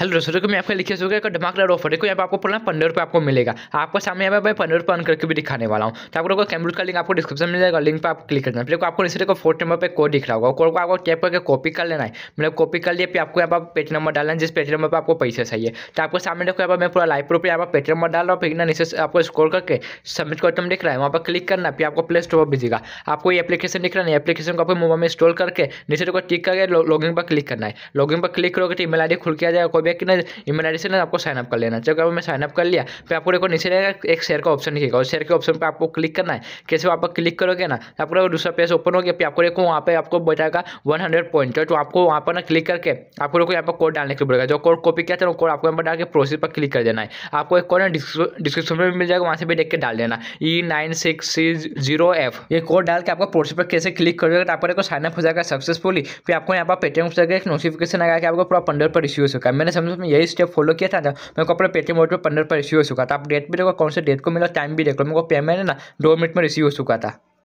hello दोस्तों देखो मैं आपका लिखे सो एक धमाकेदार ऑफर देखो यहाँ पर आपको पढ़ना पंद्रह रुपये आपको मिलेगा आपको सामने यहाँ पर पंद्रह रुपये ऑन करके भी दिखाने वाला हूँ तो आप लोगों को कैमरूट का लिंक आपको डिस्क्रिप्शन मिल जाएगा लिंक पर आप क्लिक करना है फिर आपको इसे को फोर्थ नंबर पर कोड दिख रहा होगा कोड को आपको टैप करके कॉपी कर लेना है मतलब कॉपी कर लिया फिर आपको यहाँ पर पेट नंबर डालना है जिस पेट नंबर पर आपको पैसे चाहिए तो आपको सामने देखो यहाँ पर मैं पूरा लाइव रुपये यहाँ पर पेट नंबर डाल रहा हूँ फिर ना नीचे आपको स्कोर करके सबमिट कर दिख रहा है वहाँ पर क्लिक करना फिर आपको प्ले स्टोर पर भेजेगा आपको ये एप्लीकेशन दिख रहा है एप्लीकेशन को आपको मोबाइल में इंस्टॉल करके नीचे को टिक करके लॉगिन पर क्लिक करना है लॉगिन पर क्लिक करोगे तो ईमेल आई खुल किया जाएगा कोई बैक ना ईमेल आई से ना आपको साइनअप कर लेना चलो मैं साइनअप कर लिया फिर आपको देखो नीचे रहेगा एक शेयर का ऑप्शन दिखेगा और शेयर के ऑप्शन पर आपको क्लिक करना है कैसे आप क्लिक करोगे ना तो आपको दूसरा पेज ओपन हो गया फिर आपको देखो वहाँ पर आपको बताएगा वन हंड्रेड पॉइंट तो आपको वहाँ पर ना क्लिक करके आपको देखो यहाँ पर कोड डालने के लिए बोलेगा जो कोड कॉपी किया था कोड आपको यहाँ पर डाल के प्रोसेस पर क्लिक कर देना है आपको एक कोड डिस्क्रिप्शन में मिल जाएगा वहाँ से भी देख के डाल देना E nine six zero F ये कोड डाल के आपको प्रोसेस पर कैसे क्लिक करोगे तो आपको साइनअप हो जाएगा सक्सेसफुली फिर आपको यहाँ पर पेटीएम से एक नोटिफिकेशन आएगा कि आपको पूरा पंडर पर रिसीव हो सकता है मैंने समझो मैं यही स्टेप फॉलो किया था ना मेरे को अपने पेटीएम वॉलेट पर पंद्रह पर रिसीव हो चुका था आप डेट भी देखो कौन से डेट को मिला टाइम भी देख लो मेरे को पेमेंट है ना दो मिनट में रिसीव हो चुका था